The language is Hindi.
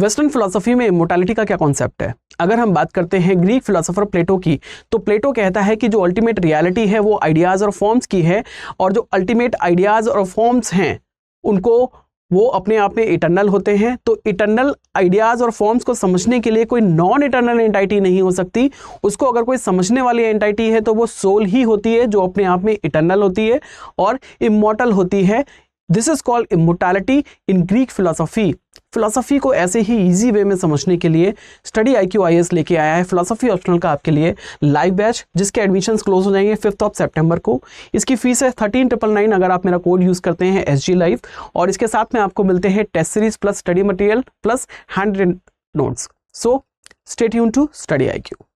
वेस्टर्न फिलोसफी में मोटालिटी का क्या कॉन्सेप्ट है अगर हम बात करते हैं ग्रीक फिलोसोफर प्लेटो की तो प्लेटो कहता है कि जो अल्टीमेट रियलिटी है वो आइडियाज़ और फॉर्म्स की है और जो अल्टीमेट आइडियाज़ और फॉर्म्स हैं उनको वो अपने आप में इटर्नल होते हैं तो इटर्नल आइडियाज़ और फॉर्म्स को समझने के लिए कोई नॉन इटर्नल एंटाइटी नहीं हो सकती उसको अगर कोई समझने वाली एंटाइटी है तो वो सोल ही होती है जो अपने आप में इटर्नल होती है और इमोटल होती है this is called immortality in Greek philosophy philosophy को ऐसे ही इजी वे में समझने के लिए study I Q I S लेके आया है फिलोसॉफी ऑप्शनल का आपके लिए लाइव बैच जिसके एडमिशन क्लोज हो जाएंगे फिफ्थ ऑफ सेप्टेम्बर को इसकी फीस है थर्टीन ट्रिपल नाइन अगर आप मेरा कोड यूज़ करते हैं एस जी लाइव और इसके साथ में आपको मिलते हैं test series plus study material plus hand notes so stay यून टू स्टडी आई क्यू